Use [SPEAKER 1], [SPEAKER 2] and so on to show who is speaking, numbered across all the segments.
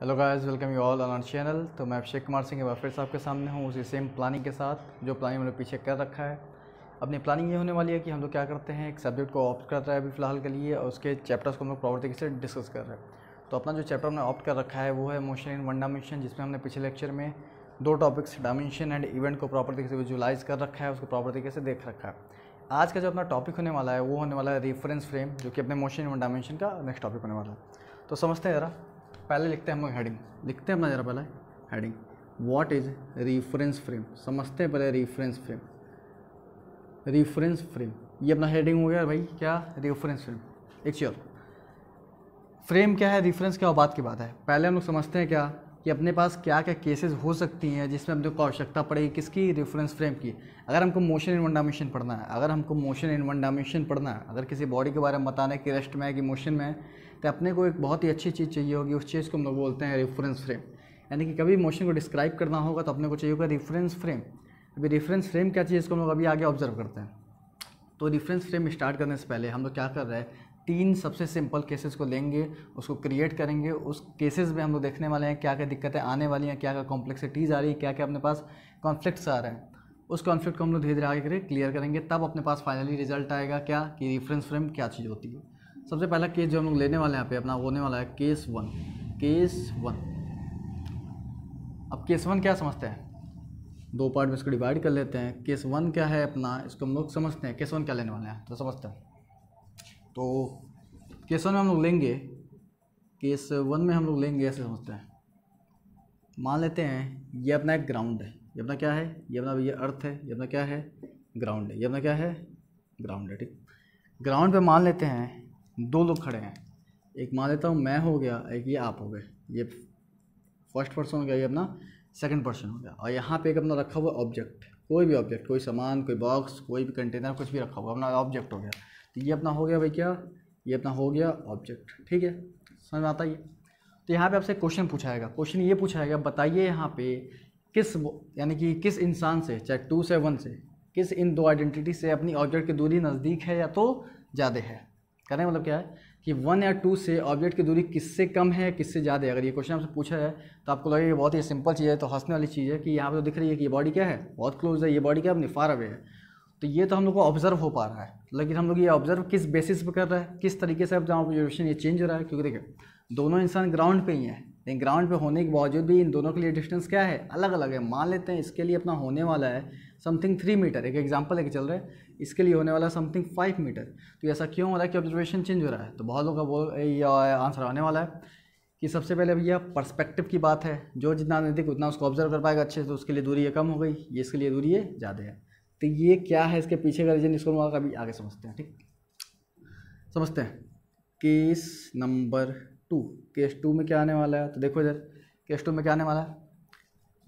[SPEAKER 1] hello guys welcome you all on our channel तो मैं अभिषेक कुमार सिंह एक बार फिर साहब के सामने हूँ उसी सेम प्लानिंग के साथ जो प्लानिंग हमने पीछे कर रखा है अपनी प्लानिंग ये होने वाली है कि हम लोग क्या करते हैं एक सब्जेक्ट को ऑप्ट कर रहा है अभी फिलहाल के लिए और उसके चैप्टर्स को हम लोग प्रॉपर तरीके से डिस्कस कर रहे हैं तो अपना जो चैप्टर हमने ऑप्ट कर रखा है वो है मोशन इन वन डायमेंशन जिसमें हमने पिछले लेक्चर में दो टॉपिक्स डायमेंशन एंड इवेंट को प्रॉपर तरीके से विजुलाइज कर रखा है उसको प्रॉपर तरीके से देख रखा है आज का जो अपना टॉपिक होने वाला है वो होने वाला है रेफरेंस फ्रेम जो कि अपने मोशन इन वन डायमेंशन का नेक्स्ट टॉपिक होने वाला है तो समझते हैं जरा पहले लिखते हैं हम लोग हेडिंग लिखते हैं अपना ज़रा पहले heading what is reference frame समझते हैं पहले रिफरेंस फ्रेम रिफरेंस फ्रेम ये अपना हेडिंग हो गया भाई क्या रेफरेंस फ्रेम एक चलो फ्रेम क्या है रिफरेंस क्या बात की बात है पहले हम लोग समझते हैं क्या कि अपने पास क्या क्या केसेस हो सकती हैं जिसमें को आवश्यकता पड़ेगी किसकी रेफरेंस फ्रेम की अगर हमको मोशन इन वन डायमेंशन पढ़ना है अगर हमको मोशन इन वन डायमेंशन पढ़ना है अगर किसी बॉडी के बारे में बताना है कि रेस्ट में है कि मोशन में है तो अपने को एक बहुत ही अच्छी चीज़ चाहिए होगी उस चीज़ को हम लोग बोलते हैं रेफरेंस फ्रेम यानी कि कभी मोशन को डिस्क्राइब करना होगा तो अपने को चाहिए होगा रेफरेंस फ्रेम अभी रेफरेंस फ्रेम क्या चीज़ इसको हम लोग अभी आगे ऑब्जर्व करते हैं तो रेफरेंस फ्रेम स्टार्ट करने से पहले हम लोग क्या कर रहे हैं तीन सबसे सिंपल केसेस को लेंगे उसको क्रिएट करेंगे उस केसेस में हम लोग देखने वाले हैं क्या क्या दिक्कतें आने वाली हैं क्या क्या कॉम्प्लेक्सिटीज़ आ रही है क्या क्या अपने पास कॉन्फ्लिक्ट्स आ रहे हैं उस कॉन्फ्लिक्ट को हम लोग धीरे धीरे आगे करें क्लियर करेंगे तब अपने पास फाइनली रिजल्ट आएगा क्या कि रेफरेंस फ्रेम क्या चीज़ होती है सबसे पहला केस जो हम लोग लेने वाले हैं यहाँ पे अपना होने वाला है केस वन केस वन अब केस वन क्या समझते हैं दो पार्ट में इसको डिवाइड कर लेते हैं केस वन क्या है अपना इसको हम लोग समझते हैं केस वन क्या लेने वाले हैं तो समझते हैं तो केस वन में हम लोग लेंगे केस वन में हम लोग लेंगे ऐसे समझते हैं मान लेते हैं ये अपना एक ग्राउंड है ये अपना क्या है ये अपना ये अर्थ है ये अपना क्या है ग्राउंड है ये अपना क्या है ग्राउंड है ठीक ग्राउंड पे मान लेते हैं दो लोग खड़े हैं एक मान लेता हूँ मैं हो गया एक ये आप हो गए ये फर्स्ट पर्सन हो गया ये अपना सेकंड पर्सन हो गया और यहाँ पे एक अपना रखा हुआ ऑब्जेक्ट कोई भी ऑब्जेक्ट कोई सामान कोई बॉक्स कोई भी कंटेनर कुछ भी रखा हुआ अपना ऑब्जेक्ट हो गया तो ये अपना हो गया भाई क्या ये अपना हो गया ऑब्जेक्ट ठीक है समझ में आता ये तो यहाँ पे आपसे क्वेश्चन पूछा जाएगा क्वेश्चन ये पूछा जाएगा बताइए यहाँ पे किस यानी कि किस इंसान से चाहे टू से वन से किस इन दो आइडेंटिटी से अपनी ऑब्जेक्ट की दूरी नज़दीक है या तो ज़्यादा है कहने का मतलब क्या है कि वन या टू से ऑब्जेक्ट की दूरी किससे कम है किससे ज़्यादा है अगर ये क्वेश्चन आपसे पूछा है तो आपको लगेगा बहुत ही सिंपल चीज़ है तो हंसने वाली चीज़ है कि यहाँ पर तो दिख रही है कि ये बॉडी क्या है बहुत क्लोज है ये बॉडी क्या अपनी फार अवे है तो ये तो हम लोग को ऑब्जर्व हो पा रहा है लेकिन हम लोग ये ऑब्जर्व किस बेसिस पर कर रहा है किस तरीके से अब जहाँ ऑब्जर्वेशन ये चेंज हो रहा है क्योंकि देखिए दोनों इंसान ग्राउंड पे ही है लेकिन ग्राउंड पे होने के बावजूद भी इन दोनों के लिए डिस्टेंस क्या है अलग अलग है मान लेते हैं इसके लिए अपना होने वाला है समथिंग थ्री मीटर एक एग्जाम्पल लेके चल रहा है इसके लिए होने वाला समथिंग फाइव मीटर तो ऐसा क्यों हो रहा है कि ऑब्जर्वेशन चेंज हो रहा है तो बहुत लोगों का बोल ये आंसर आने वाला है कि सबसे पहले भैया पर्सपेक्टिव की बात है जो जितना नज़दीक उतना उसको ऑब्जर्व कर पाएगा अच्छे से तो उसके लिए दूरी ये कम हो गई ये इसके लिए दूरी ये ज़्यादा है तो ये क्या है इसके पीछे का रीजन इसको हम अभी आगे समझते हैं ठीक समझते हैं case number two case two में क्या आने वाला है तो देखो इधर केस टू में क्या आने वाला है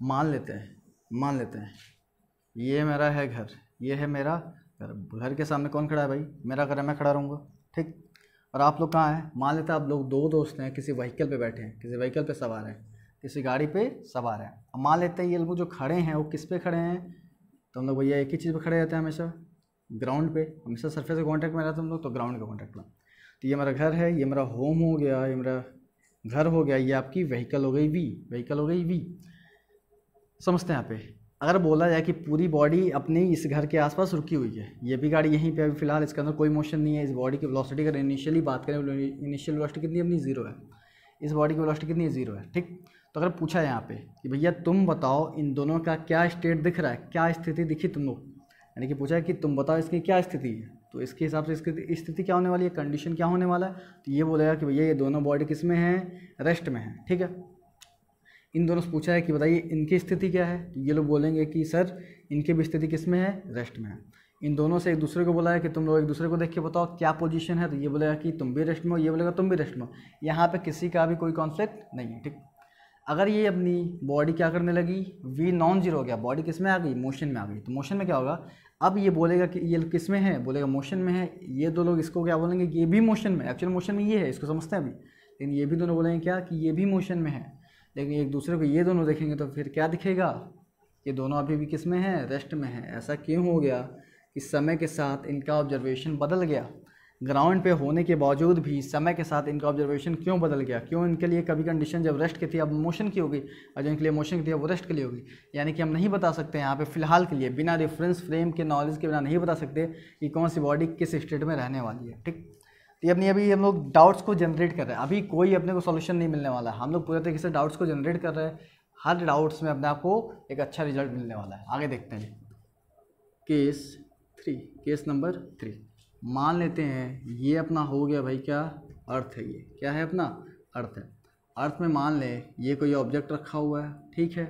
[SPEAKER 1] मान लेते हैं मान लेते हैं ये मेरा है घर ये है मेरा घर घर के सामने कौन खड़ा है भाई मेरा घर है मैं खड़ा रहूँगा ठीक और आप लोग कहाँ हैं मान लेते हैं आप लोग दो दोस्त हैं किसी व्हीकल पे बैठे हैं किसी व्हीकल पे सवार हैं किसी गाड़ी पे सवार हैं अब मान लेते हैं ये लोग जो खड़े हैं वो किस पे खड़े हैं तो हम लोग भैया एक ही चीज़ पे खड़े रहते हैं हमेशा ग्राउंड पे हमेशा सरफेस के कॉन्टैक्ट में रहते हम लोग तो ग्राउंड के कॉन्टैक्ट में तो ये मेरा घर है ये मेरा होम हो गया ये मेरा घर हो गया ये आपकी व्हीकल हो गई वी व्हीकल हो गई वी समझते हैं यहाँ पे अगर बोला जाए कि पूरी बॉडी अपनी इस घर के आसपास रुकी हुई है ये भी गाड़ी यहीं पे अभी फिलहाल इसके अंदर कोई मोशन नहीं है इस बॉडी की वेलोसिटी अगर इनिशियली बात करें इनिशियल वेलोसिटी कितनी अपनी ज़ीरो है इस बॉडी की वेलोसिटी कितनी ज़ीरो है ठीक तो अगर पूछा यहाँ पे कि भैया तुम बताओ इन दोनों का क्या स्टेट दिख रहा है क्या स्थिति दिखी तुम लोग यानी कि पूछा कि तुम बताओ इसकी क्या स्थिति है तो इसके हिसाब से इसकी स्थिति क्या होने वाली है कंडीशन क्या होने वाला है तो ये बोलेगा कि भैया ये दोनों बॉडी किस में है रेस्ट में है ठीक है इन दोनों से पूछा है कि बताइए इनकी स्थिति क्या है तो ये लोग बोलेंगे कि सर इनकी भी स्थिति किस में है रेस्ट में है इन दोनों से एक दूसरे को बोला है कि तुम लोग एक दूसरे को देख के बताओ क्या पोजीशन है तो ये बोलेगा कि तुम भी रेस्ट में हो ये बोलेगा तुम भी रेस्ट में हो यहाँ पर किसी का भी कोई कॉन्फ्लिक्ट नहीं है ठीक अगर ये अपनी बॉडी क्या करने लगी वी नॉन जीरो हो गया बॉडी किस में आ गई मोशन में आ गई तो मोशन में क्या होगा अब ये बोलेगा कि ये किस में है बोलेगा मोशन में है ये दो लोग इसको क्या बोलेंगे ये भी मोशन में एक्चुअल मोशन में ये है इसको समझते हैं अभी लेकिन ये भी दोनों बोलेंगे क्या कि ये भी मोशन में है लेकिन एक दूसरे को ये दोनों देखेंगे तो फिर क्या दिखेगा ये दोनों अभी भी किस में हैं रेस्ट में है ऐसा क्यों हो गया कि समय के साथ इनका ऑब्जर्वेशन बदल गया ग्राउंड पे होने के बावजूद भी समय के साथ इनका ऑब्जर्वेशन क्यों बदल गया क्यों इनके लिए कभी कंडीशन जब रेस्ट की थी अब मोशन की होगी और जो इनके लिए मोशन की थी अब वो रेस्ट के लिए होगी यानी कि हम नहीं बता सकते यहाँ पे फिलहाल के लिए बिना रेफरेंस फ्रेम के नॉलेज के बिना नहीं बता सकते कि कौन सी बॉडी किस स्टेट में रहने वाली है ठीक तो ये अपनी अभी हम लोग डाउट्स को जनरेट कर रहे हैं अभी कोई अपने को सोल्यूशन नहीं मिलने वाला है हम लोग पूरे तरीके से डाउट्स को जनरेट कर रहे हैं हर डाउट्स में अपने आप को एक अच्छा रिजल्ट मिलने वाला है आगे देखते हैं case three case number three मान लेते हैं ये अपना हो गया भाई क्या अर्थ है ये क्या है अपना अर्थ है अर्थ में मान ले ये कोई ऑब्जेक्ट रखा हुआ है ठीक है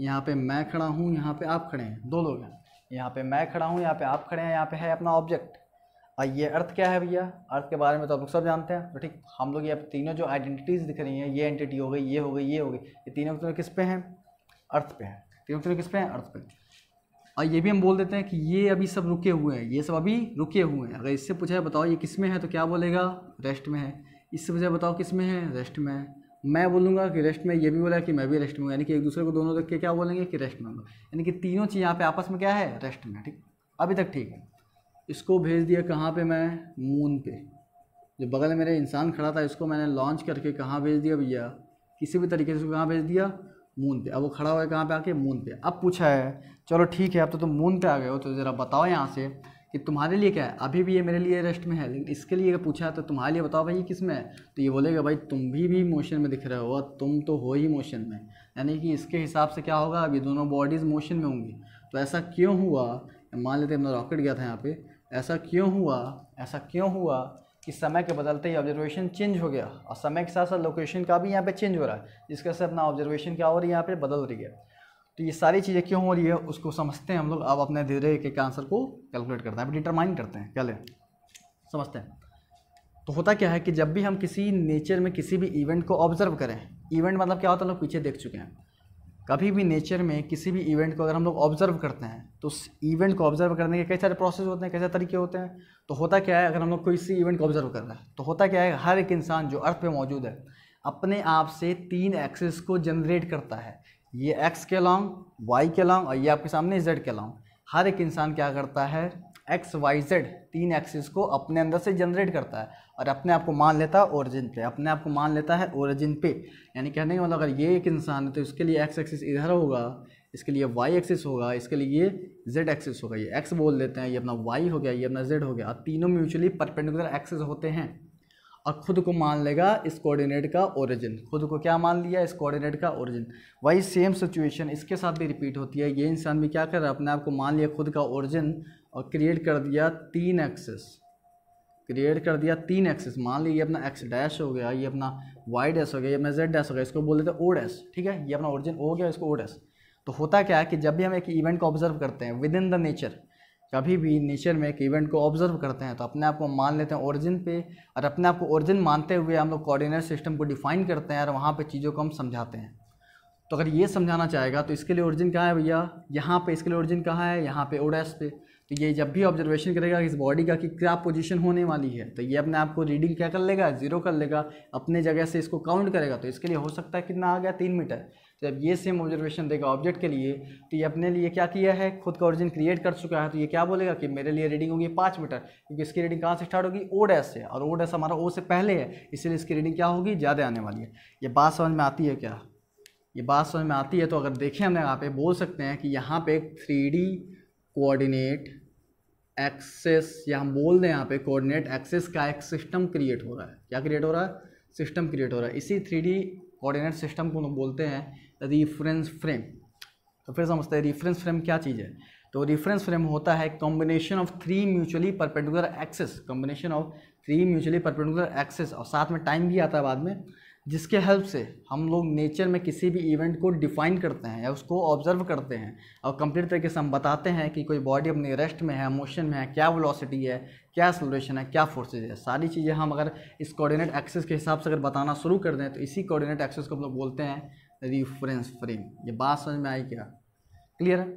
[SPEAKER 1] यहाँ पे मैं खड़ा हूँ यहाँ पे आप खड़े हैं दो लोग हैं यहाँ पे मैं खड़ा हूँ यहाँ पे आप खड़े हैं यहाँ पे है अपना ऑब्जेक्ट भाई ये अर्थ क्या है भैया अर्थ के बारे में तो आप लोग सब जानते हैं तो ठीक हम लोग ये अब तीनों जो आइडेंटिटीज़ दिख रही हैं ये एंटिटी हो गई ये हो गई ये हो गई ये तीनों तीनों किस पे हैं अर्थ पे हैं तीनों तीनों किस पे हैं अर्थ पे और ये भी हम बोल देते हैं कि ये अभी सब रुके हुए हैं ये सब अभी रुके हुए हैं अगर इससे पूछा है बताओ ये किस में है तो क्या बोलेगा रेस्ट में है इससे पूछा बताओ किस में है रेस्ट में है मैं बोलूँगा कि रेस्ट में ये भी बोला कि मैं भी रेस्ट में हूँ यानी कि एक दूसरे को दोनों देख के क्या बोलेंगे कि रेस्ट में यानी कि तीनों चीज़ यहाँ पे आपस में क्या है रेस्ट में ठीक अभी तक ठीक है इसको भेज दिया कहाँ पे मैं मून पे जो बगल मेरे इंसान खड़ा था इसको मैंने लॉन्च करके कहाँ भेज दिया भैया किसी भी तरीके से कहाँ भेज दिया मून पे अब वो खड़ा हुआ है कहाँ पे आके मून पे अब पूछा है चलो ठीक है अब तो तुम मून पे आ गए हो तो ज़रा बताओ यहाँ से कि तुम्हारे लिए क्या है अभी भी ये मेरे लिए रेस्ट में है लेकिन इसके लिए पूछा है तो तुम्हारे लिए बताओ भाई किस में है तो ये बोलेगा भाई तुम भी भी मोशन में दिख रहे हो तुम तो हो ही मोशन में यानी कि इसके हिसाब से क्या होगा अभी दोनों बॉडीज़ मोशन में होंगी तो ऐसा क्यों हुआ मान लेते अपना रॉकेट गया था यहाँ पे ऐसा क्यों हुआ ऐसा क्यों हुआ कि समय के बदलते ही ऑब्जर्वेशन चेंज हो गया और समय के साथ साथ लोकेशन का भी यहाँ पे चेंज हो रहा है जिसके से अपना ऑब्जर्वेशन क्या हो रही है यहाँ पे बदल रही है तो ये सारी चीज़ें क्यों हो रही है उसको समझते हैं हम लोग अब अपने धीरे एक एक आंसर को कैलकुलेट करते हैं डिटरमाइन करते हैं क्या लें समझते हैं तो होता क्या है कि जब भी हम किसी नेचर में किसी भी इवेंट को ऑब्जर्व करें इवेंट मतलब क्या होता है लोग पीछे देख चुके हैं कभी भी नेचर में किसी भी इवेंट को अगर हम लोग ऑब्जर्व करते हैं तो उस इवेंट को ऑब्जर्व करने के कई सारे प्रोसेस होते हैं कई सारे तरीके होते हैं तो होता क्या है अगर हम लोग कोई इसी इवेंट को ऑब्जर्व कर रहे हैं तो होता क्या है हर एक इंसान जो अर्थ पे मौजूद है अपने आप से तीन एक्सेस को जनरेट करता है ये एक्स के लॉन्ग वाई के लॉन्ग और ये आपके सामने जेड के लॉन्ग हर एक इंसान क्या करता है एक्स वाई जेड तीन एक्सिस को अपने अंदर से जनरेट करता है और अपने आप को मान लेता है ओरिजिन पे अपने आप को मान लेता है ओरिजिन पे यानी कहने का मतलब अगर ये एक इंसान है तो इसके लिए एक्स एक्सिस इधर होगा इसके लिए वाई एक्सिस होगा इसके लिए ये जेड एक्सिस होगा ये एक्स बोल देते हैं ये अपना वाई हो गया ये अपना जेड हो गया तीनों म्यूचुअली परपेंडिकुलर एक्सिस होते हैं और ख़ुद को मान लेगा इस कोऑर्डिनेट का ओरिजिन खुद को क्या मान लिया इस कोऑर्डिनेट का ओरिजिन वही सेम सिचुएशन इसके साथ भी रिपीट होती है ये इंसान भी क्या कर रहा है अपने आप को मान लिया खुद का ओरिजिन और क्रिएट कर दिया तीन एक्सेस क्रिएट कर दिया तीन एक्सेस मान ली ये अपना एक्स डैश हो गया ये अपना वाई डैश हो गया ये अपना जेड डैश हो गया इसको बोल देते हैं ओ डैश ठीक है ये अपना ओरिजिन ओ गया इसको ओ डैश तो होता क्या है कि जब भी हम एक इवेंट को ऑब्जर्व करते हैं विद इन द नेचर कभी भी नेचर में एक इवेंट को ऑब्जर्व करते हैं तो अपने आप को मान लेते हैं ओरिजिन पे और अपने आप को ओरिजिन मानते हुए हम लोग कोऑर्डिनेट सिस्टम को डिफाइन करते हैं और वहाँ पे चीज़ों को हम समझाते हैं तो अगर ये समझाना चाहेगा तो इसके लिए ओरिजिन कहाँ है भैया यहाँ पे इसके लिए ओरिजिन कहाँ है यहाँ पे ओड़ेस पे तो ये जब भी ऑब्जर्वेशन करेगा इस बॉडी का कि क्या पोजीशन होने वाली है तो ये अपने आप को रीडिंग क्या कर लेगा जीरो कर लेगा अपने जगह से इसको काउंट करेगा तो इसके लिए हो सकता है कितना आ गया तीन मीटर तो जब ये सेम ऑब्जर्वेशन देगा ऑब्जेक्ट के लिए तो ये अपने लिए क्या किया है खुद का ओरिजिन क्रिएट कर चुका है तो ये क्या बोलेगा कि मेरे लिए रीडिंग होगी पाँच मीटर क्योंकि इसकी रीडिंग कहाँ से स्टार्ट होगी ओ डैस से और ओ डैस हमारा ओ से पहले है इसलिए इसकी रीडिंग क्या होगी ज़्यादा आने वाली है ये बात समझ में आती है क्या ये बात समझ में आती है तो अगर देखें हमें यहाँ पे बोल सकते हैं कि यहाँ पे एक थ्री कोऑर्डिनेट एक्सेस या हम बोल दें यहाँ पे कोऑर्डिनेट एक्सेस का एक सिस्टम क्रिएट हो रहा है क्या क्रिएट हो रहा है सिस्टम क्रिएट हो रहा है इसी थ्री डी कोऑर्डिनेट सिस्टम को हम बोलते हैं रिफरेंस फ्रेम तो फिर समझते हैं रिफरेंस फ्रेम क्या चीज़ है तो रिफरेंस फ्रेम होता है combination of three mutually perpendicular axes combination of three mutually perpendicular axes और साथ में टाइम भी आता है बाद में जिसके हेल्प से हम लोग नेचर में किसी भी इवेंट को डिफाइन करते हैं या उसको ऑब्जर्व करते हैं और कंप्लीट तरीके से हम बताते हैं कि कोई बॉडी अपने रेस्ट में है मोशन में है क्या वेलोसिटी है क्या सोलेशन है क्या फोर्सेज है सारी चीज़ें हम अगर इस कोऑर्डिनेट एक्सेस के हिसाब से अगर बताना शुरू कर दें तो इसी कोऑर्डिनेट एक्सेस को हम लोग बोलते हैं रिफरेंस फ्रेम ये बात समझ में आई क्या क्लियर है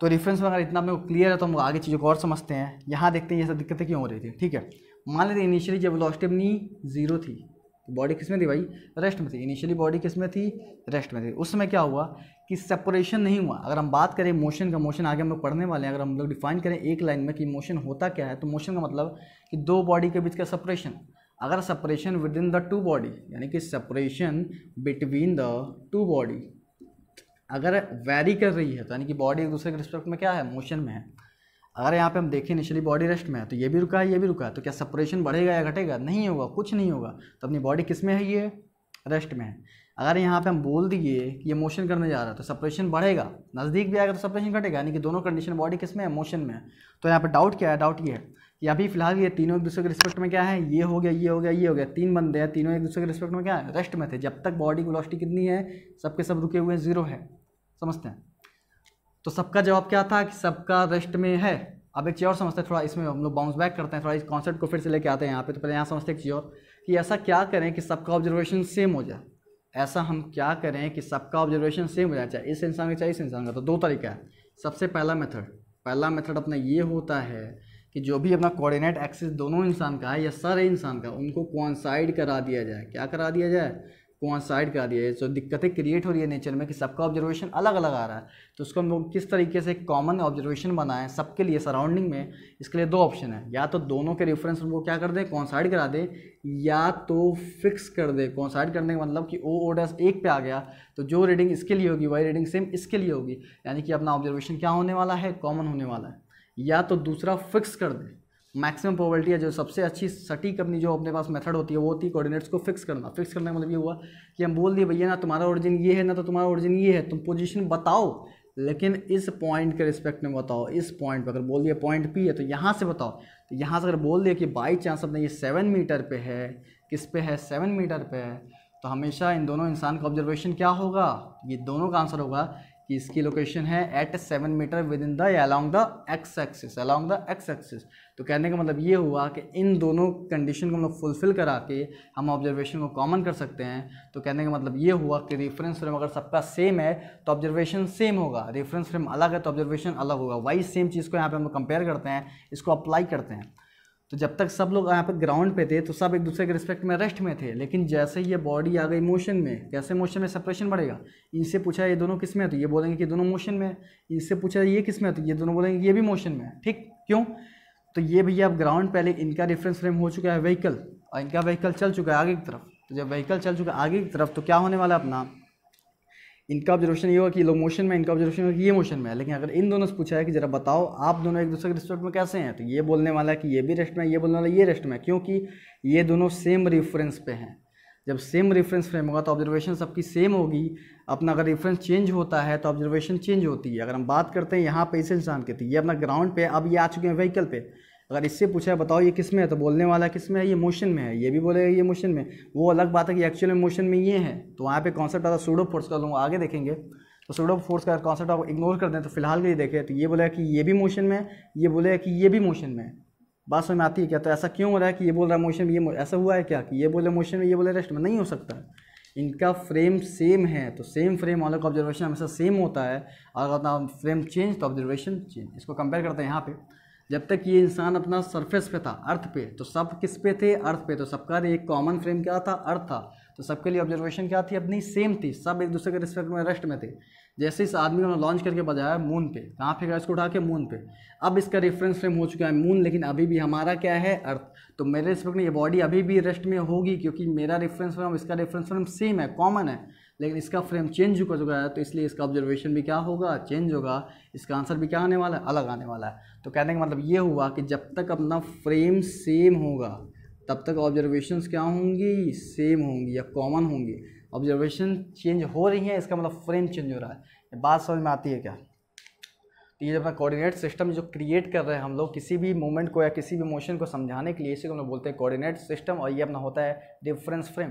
[SPEAKER 1] तो रिफरेंस में अगर इतना मेरे को क्लियर है तो हम आगे चीज़ों को और समझते हैं यहाँ देखते हैं ये सब दिक्कतें क्यों हो रही थी ठीक है मान लेते इनिशियली जब वेलोसिटी अपनी जीरो थी तो बॉडी किस में थी भाई रेस्ट में थी इनिशियली बॉडी किस में थी रेस्ट में थी उस समय क्या हुआ कि सेपरेशन नहीं हुआ अगर हम बात करें मोशन का मोशन आगे हम लोग पढ़ने वाले हैं अगर हम लोग डिफाइन करें एक लाइन में कि मोशन होता क्या है तो मोशन का मतलब कि दो बॉडी के बीच का सेपरेशन अगर separation within the two body यानी कि separation between the two body अगर वैरी कर रही है तो यानी कि बॉडी एक दूसरे के रिस्पेक्ट में क्या है मोशन में है अगर यहाँ पे हम देखें निचली बॉडी रेस्ट में है तो ये भी रुका है ये भी रुका है तो क्या सपरेशन बढ़ेगा या घटेगा नहीं होगा कुछ नहीं होगा तो अपनी बॉडी किस में है ये रेस्ट में है अगर यहाँ पे हम बोल दिए कि ये मोशन करने जा रहा है तो सपरेशन बढ़ेगा नज़दीक भी आएगा तो सपरेशन घटेगा यानी कि दोनों कंडीशन बॉडी किस में है मोशन में है तो यहाँ पर डाउट क्या है डाउट ये है कि अभी फिलहाल ये तीनों एक दूसरे के रिस्पेक्ट में क्या है ये हो गया ये हो गया ये हो गया तीन बंदे हैं तीनों एक दूसरे के रिस्पेक्ट में क्या है रेस्ट में थे जब तक बॉडी की वेलोसिटी कितनी है सबके सब रुके हुए जीरो है समझते हैं तो सबका जवाब क्या था कि सबका रेस्ट में है अब एक चीज़ और समझते हैं थोड़ा इसमें हम लोग बाउंस बैक करते हैं थोड़ा इस कॉन्सेप्ट को फिर से लेके आते हैं यहाँ पे तो पहले यहाँ समझते हैं एक चीज़ और कि ऐसा क्या करें कि सबका ऑब्जर्वेशन सेम हो जाए ऐसा हम क्या करें कि सबका ऑब्जर्वेशन सेम हो जाए चाहे इस इंसान का चाहे इस इंसान का तो दो तरीका है सबसे पहला मेथड पहला मेथड अपना ये होता है कि जो भी अपना कोऑर्डिनेट एक्सिस दोनों इंसान का है या सारे इंसान का उनको कॉन्साइड करा दिया जाए क्या करा दिया जाए कोइंसाइड कर रही है जो दिक्कतें क्रिएट हो रही है नेचर में कि सबका ऑब्जर्वेशन अलग अलग आ रहा है तो उसको हम लोग किस तरीके से कॉमन ऑब्जर्वेशन बनाएं सबके लिए सराउंडिंग में इसके लिए दो ऑप्शन है या तो दोनों के रेफरेंस उनको क्या कर दें कॉन्साइड करा दें या तो फिक्स कर दे कॉन्साइड करने का मतलब कि ओ ओ डैस एक पे आ गया तो जो रीडिंग इसके लिए होगी वही रीडिंग सेम इसके लिए होगी यानी कि अपना ऑब्जर्वेशन क्या होने वाला है कॉमन होने वाला है या तो दूसरा फिक्स कर दें मैक्सिमम प्रोबेबिलिटी है जो सबसे अच्छी सटीक अपनी जो अपने पास मेथड होती है वो होती है कोऑर्डिनेट्स को फिक्स करना फिक्स करने का मतलब ये हुआ कि हम बोल दिए भैया ना तुम्हारा ओरिजिन ये है ना तो तुम्हारा ओरिजिन ये है तुम पोजीशन बताओ लेकिन इस पॉइंट के रिस्पेक्ट में बताओ इस पॉइंट पर अगर बोल दिया पॉइंट पी है तो यहाँ से बताओ तो यहाँ से अगर बोल दिया कि बाई चांस अपने ये सेवन मीटर पर है किस पे है सेवन मीटर पर है तो हमेशा इन दोनों इंसान का ऑब्जर्वेशन क्या होगा ये दोनों का आंसर होगा कि इसकी लोकेशन है at seven metre within the along the X axis along the X axis तो कहने का मतलब ये हुआ कि इन दोनों कंडीशन को हम लोग फुलफिल करा के हम ऑब्जर्वेशन को कॉमन कर सकते हैं तो कहने का मतलब ये हुआ कि रेफरेंस फ्रेम अगर सबका सेम है तो ऑब्जर्वेशन सेम होगा रेफरेंस फ्रेम अलग है तो ऑब्जर्वेशन अलग होगा वही सेम चीज़ को यहाँ पर हम लोग कंपेयर करते हैं इसको अप्लाई करते हैं तो जब तक सब लोग यहाँ पे ग्राउंड पे थे तो सब एक दूसरे के रिस्पेक्ट में रेस्ट में थे लेकिन जैसे ये बॉडी आ गई मोशन में कैसे मोशन में सेपरेशन बढ़ेगा इनसे पूछा ये दोनों किस में है तो ये बोलेंगे कि दोनों मोशन में इनसे पूछा ये किस में है तो ये दोनों बोलेंगे ये भी मोशन में है ठीक क्यों तो ये भैया अब ग्राउंड पहले इनका रेफरेंस फ्रेम हो चुका है व्हीकल और इनका व्हीकल चल चुका है आगे की तरफ तो जब व्हीकल चल चुका है आगे की तरफ तो क्या होने वाला है अपना इनका ऑब्जर्वेशन ये होगा कि लो मोशन में इनका ऑब्जर्वेशन होगा कि ये मोशन में है लेकिन अगर इन दोनों से पूछा है कि जरा बताओ आप दोनों एक दूसरे के रिस्पेक्ट में कैसे हैं तो ये बोलने वाला है कि ये भी रेस्ट में ये बोलने वाला ये रेस्ट में क्योंकि ये दोनों सेम रेफरेंस पे हैं जब सेम रेफरेंस फ्रेम होगा तो ऑब्जर्वेशन सबकी सेम होगी अपना अगर रेफरेंस चेंज होता है तो ऑब्जर्वेशन चेंज होती है अगर हम बात करते हैं यहाँ पे इस इंसान के तो ये अपना ग्राउंड पे अब ये आ चुके हैं व्हीकल पे अगर इससे पूछा है बताओ ये किस में है तो बोलने वाला किस में है ये मोशन में है ये भी बोलेगा ये मोशन में वो अलग बात है कि एक्चुअल में मोशन में ये है तो वहाँ पे कॉन्सेप्ट आता सूडो फोर्स का लोग तो आगे देखेंगे तो सूडो फोर्स का कॉन्सेप्ट आप इग्नोर कर दें तो फिलहाल के लिए देखें तो ये बोलेगा कि ये भी मोशन में है ये बोलेगा कि ये भी मोशन में है बात समझ में आती है क्या तो ऐसा क्यों हो रहा है कि ये बोल रहा है मोशन में ये ऐसा हुआ है क्या कि ये बोले मोशन में ये बोले रेस्ट में नहीं हो सकता इनका फ्रेम सेम है तो सेम फ्रेम वाले का ऑब्जर्वेशन हमेशा सेम होता है अगर फ्रेम चेंज तो ऑब्जर्वेशन चेंज इसको कंपेयर करते हैं यहाँ पर जब तक ये इंसान अपना सरफेस पे था अर्थ पे तो सब किस पे थे अर्थ पे तो सबका एक कॉमन फ्रेम क्या था अर्थ था तो सबके लिए ऑब्जर्वेशन क्या थी अपनी सेम थी सब एक दूसरे के रिस्पेक्ट में रेस्ट में थे जैसे इस आदमी को लॉन्च करके बजाया मून पे कहाँ फेंका इसको उठा के मून पे अब इसका रेफरेंस फ्रेम हो चुका है मून लेकिन अभी भी हमारा क्या है अर्थ तो मेरे रिस्पेक्ट में ये बॉडी अभी भी रेस्ट में होगी क्योंकि मेरा रेफरेंस फ्रेम इसका रेफरेंस फ्रेम सेम है कॉमन है लेकिन इसका फ्रेम चेंज हो चुका है तो इसलिए इसका ऑब्जर्वेशन भी क्या होगा चेंज होगा इसका आंसर भी क्या आने वाला है अलग आने वाला है तो कहने का मतलब ये हुआ कि जब तक अपना फ्रेम सेम होगा तब तक ऑब्जर्वेशन क्या होंगी सेम होंगी या कॉमन होंगी ऑब्जर्वेशन चेंज हो रही है इसका मतलब फ्रेम चेंज हो रहा है बात समझ में आती है क्या तो ये जब अपना कोऑर्डिनेट सिस्टम जो क्रिएट कर रहे हैं हम लोग किसी भी मूवमेंट को या किसी भी मोशन को समझाने के लिए इसी को हम लोग बोलते हैं कोऑर्डिनेट सिस्टम और ये अपना होता है डिफरेंस फ्रेम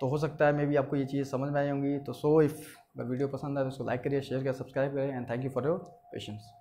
[SPEAKER 1] तो हो सकता है मे भी आपको ये चीज़ समझ में आई होंगी तो सो इफ़ अगर वीडियो पसंद आए तो उसको लाइक करिए शेयर करिए सब्सक्राइब करें and thank you for your patience